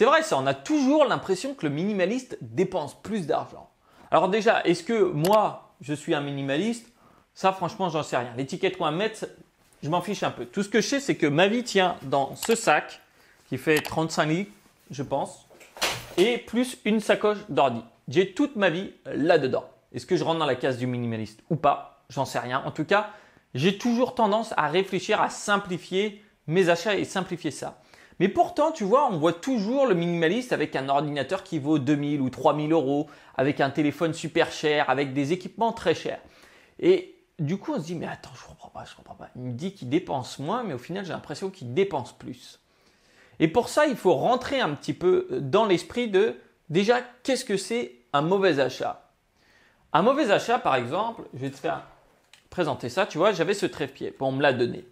C'est vrai ça, on a toujours l'impression que le minimaliste dépense plus d'argent. Alors déjà, est-ce que moi, je suis un minimaliste Ça, franchement, j'en sais rien. L'étiquette qu'on va mettre, je m'en fiche un peu. Tout ce que je sais, c'est que ma vie tient dans ce sac qui fait 35 litres, je pense, et plus une sacoche d'ordi. J'ai toute ma vie là-dedans. Est-ce que je rentre dans la case du minimaliste ou pas J'en sais rien. En tout cas, j'ai toujours tendance à réfléchir, à simplifier mes achats et simplifier ça. Mais pourtant, tu vois, on voit toujours le minimaliste avec un ordinateur qui vaut 2000 ou 3000 euros, avec un téléphone super cher, avec des équipements très chers. Et du coup, on se dit, mais attends, je ne comprends pas, je ne comprends pas. Il me dit qu'il dépense moins, mais au final, j'ai l'impression qu'il dépense plus. Et pour ça, il faut rentrer un petit peu euh, dans l'esprit de, déjà, qu'est-ce que c'est un mauvais achat Un mauvais achat, par exemple, je vais te faire présenter ça, tu vois, j'avais ce trépied, bon, on me l'a donné.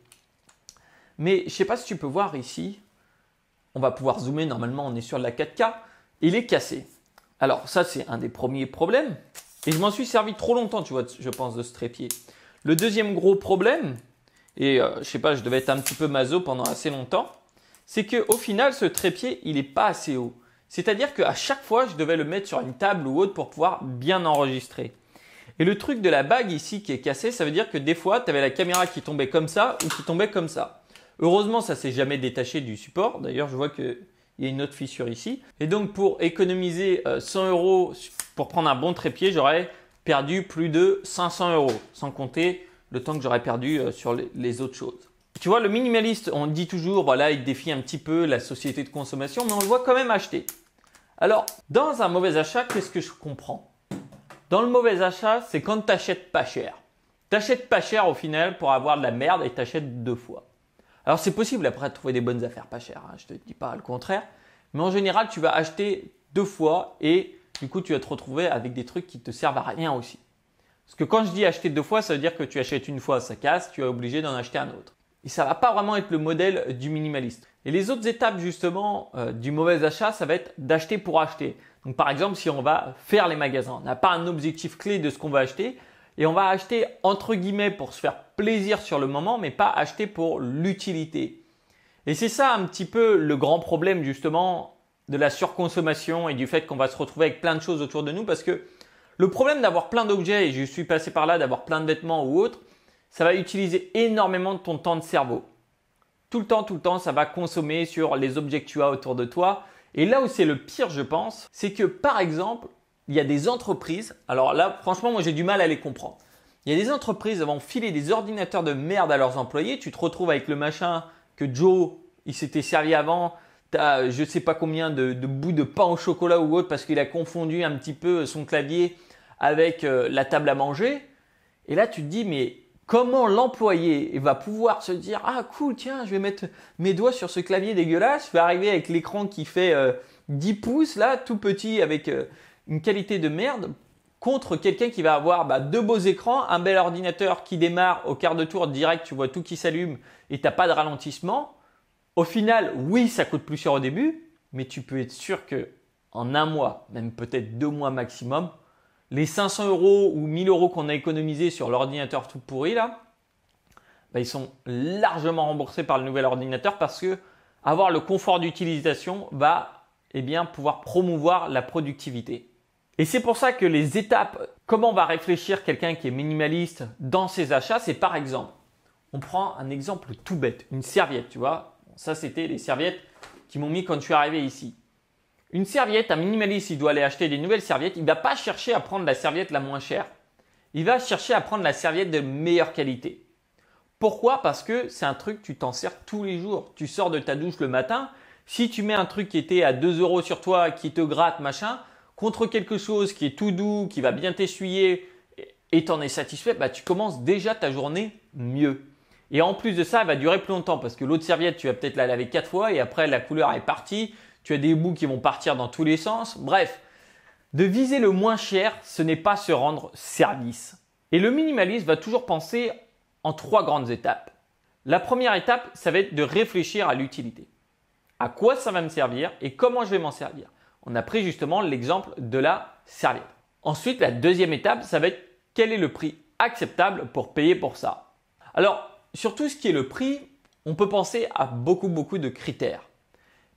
Mais je ne sais pas si tu peux voir ici, on va pouvoir zoomer, normalement on est sur la 4K, il est cassé. Alors ça c'est un des premiers problèmes, et je m'en suis servi trop longtemps, tu vois, je pense, de ce trépied. Le deuxième gros problème, et euh, je sais pas, je devais être un petit peu mazo pendant assez longtemps, c'est que au final ce trépied il n'est pas assez haut. C'est-à-dire qu'à chaque fois je devais le mettre sur une table ou autre pour pouvoir bien enregistrer. Et le truc de la bague ici qui est cassée, ça veut dire que des fois tu avais la caméra qui tombait comme ça ou qui tombait comme ça. Heureusement, ça s'est jamais détaché du support. D'ailleurs, je vois qu'il y a une autre fissure ici. Et donc, pour économiser 100 euh, euros pour prendre un bon trépied, j'aurais perdu plus de 500 euros, sans compter le temps que j'aurais perdu euh, sur les autres choses. Tu vois, le minimaliste, on dit toujours, voilà, il défie un petit peu la société de consommation, mais on le voit quand même acheter. Alors, dans un mauvais achat, qu'est-ce que je comprends Dans le mauvais achat, c'est quand tu n'achètes pas cher. T'achètes pas cher au final pour avoir de la merde et t'achètes deux fois. Alors c'est possible après de trouver des bonnes affaires pas chères, hein, je ne te dis pas le contraire. Mais en général, tu vas acheter deux fois et du coup, tu vas te retrouver avec des trucs qui ne te servent à rien aussi. Parce que quand je dis acheter deux fois, ça veut dire que tu achètes une fois, ça casse, tu es obligé d'en acheter un autre. Et ça ne va pas vraiment être le modèle du minimaliste. Et les autres étapes justement euh, du mauvais achat, ça va être d'acheter pour acheter. Donc par exemple, si on va faire les magasins, on n'a pas un objectif clé de ce qu'on va acheter, et on va acheter entre guillemets pour se faire plaisir sur le moment, mais pas acheter pour l'utilité. Et c'est ça un petit peu le grand problème justement de la surconsommation et du fait qu'on va se retrouver avec plein de choses autour de nous parce que le problème d'avoir plein d'objets, et je suis passé par là, d'avoir plein de vêtements ou autres, ça va utiliser énormément de ton temps de cerveau. Tout le temps, tout le temps, ça va consommer sur les objets que tu as autour de toi. Et là où c'est le pire, je pense, c'est que par exemple, il y a des entreprises, alors là, franchement, moi j'ai du mal à les comprendre. Il y a des entreprises qui vont filer des ordinateurs de merde à leurs employés. Tu te retrouves avec le machin que Joe, il s'était servi avant. as je sais pas combien de, bouts de pain au chocolat ou autre parce qu'il a confondu un petit peu son clavier avec euh, la table à manger. Et là, tu te dis, mais comment l'employé va pouvoir se dire ah cool tiens je vais mettre mes doigts sur ce clavier dégueulasse je vais arriver avec l'écran qui fait 10 euh, pouces là tout petit avec euh, une qualité de merde contre quelqu'un qui va avoir bah, deux beaux écrans, un bel ordinateur qui démarre au quart de tour direct, tu vois tout qui s'allume et t'as pas de ralentissement. Au final, oui, ça coûte plus cher au début, mais tu peux être sûr que en un mois, même peut-être deux mois maximum, les 500 euros ou 1000 euros qu'on a économisés sur l'ordinateur tout pourri là, bah, ils sont largement remboursés par le nouvel ordinateur parce que avoir le confort d'utilisation va eh bien pouvoir promouvoir la productivité. Et c'est pour ça que les étapes, comment on va réfléchir quelqu'un qui est minimaliste dans ses achats, c'est par exemple, on prend un exemple tout bête, une serviette, tu vois. Ça, c'était les serviettes qui m'ont mis quand je suis arrivé ici. Une serviette, un minimaliste, il doit aller acheter des nouvelles serviettes. Il va pas chercher à prendre la serviette la moins chère. Il va chercher à prendre la serviette de meilleure qualité. Pourquoi Parce que c'est un truc, tu t'en sers tous les jours. Tu sors de ta douche le matin. Si tu mets un truc qui était à 2 euros sur toi, qui te gratte, machin, contre quelque chose qui est tout doux, qui va bien t'essuyer, et t'en es satisfait, bah, tu commences déjà ta journée mieux. Et en plus de ça, elle va durer plus longtemps parce que l'autre serviette, tu vas peut-être la laver quatre fois et après la couleur est partie, tu as des bouts qui vont partir dans tous les sens. Bref, de viser le moins cher, ce n'est pas se rendre service. Et le minimaliste va toujours penser en trois grandes étapes. La première étape, ça va être de réfléchir à l'utilité. À quoi ça va me servir et comment je vais m'en servir on a pris justement l'exemple de la serviette. Ensuite, la deuxième étape, ça va être quel est le prix acceptable pour payer pour ça. Alors, sur tout ce qui est le prix, on peut penser à beaucoup, beaucoup de critères.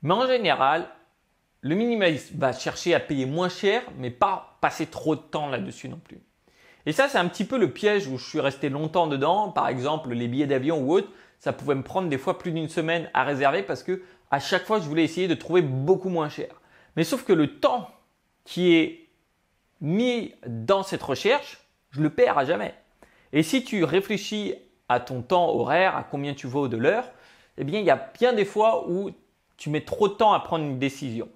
Mais en général, le minimaliste va chercher à payer moins cher, mais pas passer trop de temps là-dessus non plus. Et ça, c'est un petit peu le piège où je suis resté longtemps dedans. Par exemple, les billets d'avion ou autres, ça pouvait me prendre des fois plus d'une semaine à réserver parce que à chaque fois, je voulais essayer de trouver beaucoup moins cher. Mais sauf que le temps qui est mis dans cette recherche, je le perds à jamais. Et si tu réfléchis à ton temps horaire, à combien tu vaux de l'heure, eh bien, il y a bien des fois où tu mets trop de temps à prendre une décision.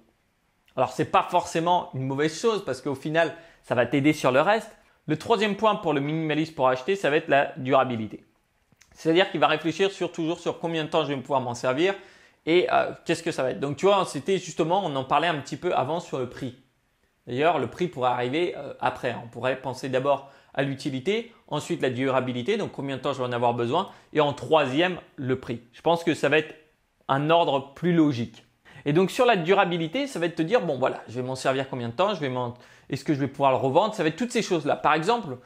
Alors, ce n'est pas forcément une mauvaise chose parce qu'au final, ça va t'aider sur le reste. Le troisième point pour le minimaliste pour acheter, ça va être la durabilité. C'est-à-dire qu'il va réfléchir sur, toujours sur combien de temps je vais pouvoir m'en servir, et euh, qu'est-ce que ça va être. Donc tu vois, c'était justement, on en parlait un petit peu avant sur le prix. D'ailleurs, le prix pourrait arriver euh, après. On pourrait penser d'abord à l'utilité, ensuite la durabilité, donc combien de temps je vais en avoir besoin, et en troisième, le prix. Je pense que ça va être un ordre plus logique. Et donc sur la durabilité, ça va être te dire, bon voilà, je vais m'en servir combien de temps, je vais est-ce que je vais pouvoir le revendre, ça va être toutes ces choses-là. Par exemple,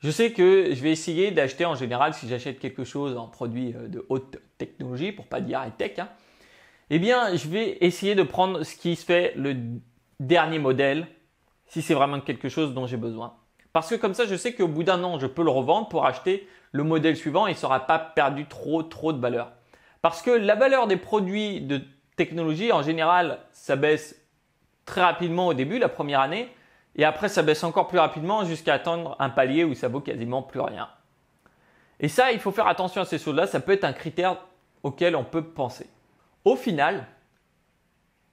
je sais que je vais essayer d'acheter en général, si j'achète quelque chose en produit euh, de haute technologie, pour pas dire high tech, hein, eh bien, je vais essayer de prendre ce qui se fait le dernier modèle, si c'est vraiment quelque chose dont j'ai besoin. Parce que comme ça, je sais qu'au bout d'un an, je peux le revendre pour acheter le modèle suivant et il ne sera pas perdu trop, trop de valeur. Parce que la valeur des produits de technologie, en général, ça baisse très rapidement au début, la première année, et après, ça baisse encore plus rapidement jusqu'à atteindre un palier où ça vaut quasiment plus rien. Et ça, il faut faire attention à ces choses-là, ça peut être un critère auquel on peut penser. Au final,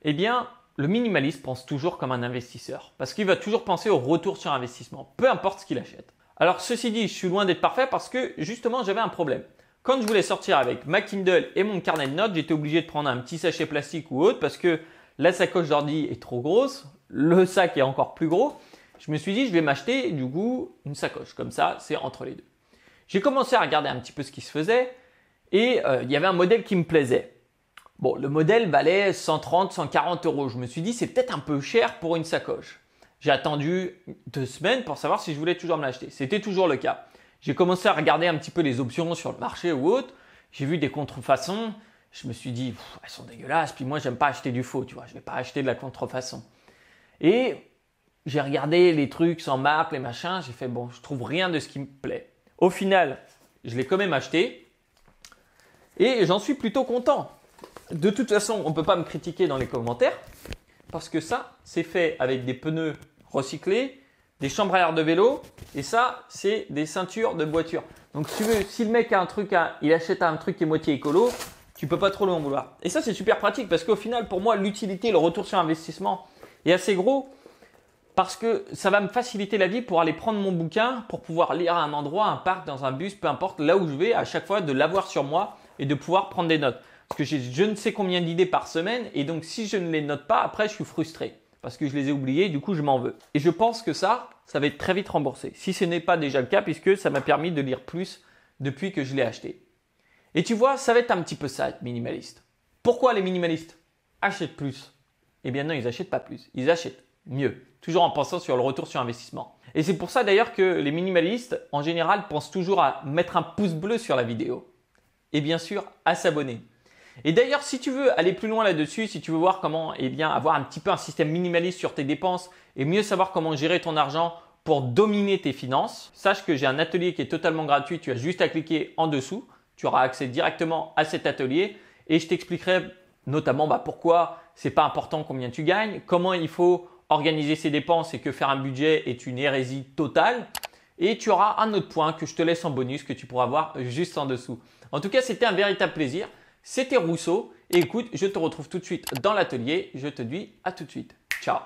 eh bien, le minimaliste pense toujours comme un investisseur, parce qu'il va toujours penser au retour sur investissement, peu importe ce qu'il achète. Alors ceci dit, je suis loin d'être parfait parce que justement j'avais un problème. Quand je voulais sortir avec ma Kindle et mon carnet de notes, j'étais obligé de prendre un petit sachet plastique ou autre parce que la sacoche d'ordi est trop grosse, le sac est encore plus gros. Je me suis dit, je vais m'acheter du coup une sacoche, comme ça c'est entre les deux. J'ai commencé à regarder un petit peu ce qui se faisait et euh, il y avait un modèle qui me plaisait. Bon, le modèle valait 130, 140 euros. Je me suis dit, c'est peut-être un peu cher pour une sacoche. J'ai attendu deux semaines pour savoir si je voulais toujours me l'acheter. C'était toujours le cas. J'ai commencé à regarder un petit peu les options sur le marché ou autre. J'ai vu des contrefaçons. Je me suis dit, elles sont dégueulasses. Puis moi, j'aime pas acheter du faux, tu vois. Je vais pas acheter de la contrefaçon. Et j'ai regardé les trucs sans marque, les machins. J'ai fait, bon, je ne trouve rien de ce qui me plaît. Au final, je l'ai quand même acheté. Et j'en suis plutôt content. De toute façon, on ne peut pas me critiquer dans les commentaires parce que ça, c'est fait avec des pneus recyclés, des chambres à air de vélo et ça, c'est des ceintures de voiture. Donc, si, le mec a un truc, il achète un truc qui est moitié écolo, tu peux pas trop le en vouloir. Et ça, c'est super pratique parce qu'au final, pour moi, l'utilité, le retour sur investissement est assez gros parce que ça va me faciliter la vie pour aller prendre mon bouquin, pour pouvoir lire à un endroit, un parc, dans un bus, peu importe, là où je vais, à chaque fois de l'avoir sur moi et de pouvoir prendre des notes. Parce que j'ai je ne sais combien d'idées par semaine et donc si je ne les note pas, après je suis frustré parce que je les ai oubliées, du coup je m'en veux. Et je pense que ça, ça va être très vite remboursé, si ce n'est pas déjà le cas, puisque ça m'a permis de lire plus depuis que je l'ai acheté. Et tu vois, ça va être un petit peu ça, être minimaliste. Pourquoi les minimalistes achètent plus Eh bien non, ils n'achètent pas plus, ils achètent mieux, toujours en pensant sur le retour sur investissement. Et c'est pour ça d'ailleurs que les minimalistes, en général, pensent toujours à mettre un pouce bleu sur la vidéo. Et bien sûr, à s'abonner. Et d'ailleurs, si tu veux aller plus loin là-dessus, si tu veux voir comment, eh bien, avoir un petit peu un système minimaliste sur tes dépenses et mieux savoir comment gérer ton argent pour dominer tes finances, sache que j'ai un atelier qui est totalement gratuit. Tu as juste à cliquer en dessous. Tu auras accès directement à cet atelier et je t'expliquerai notamment bah, pourquoi c'est pas important combien tu gagnes, comment il faut organiser ses dépenses et que faire un budget est une hérésie totale. Et tu auras un autre point que je te laisse en bonus que tu pourras voir juste en dessous. En tout cas, c'était un véritable plaisir. C'était Rousseau écoute, je te retrouve tout de suite dans l'atelier. Je te dis à tout de suite. Ciao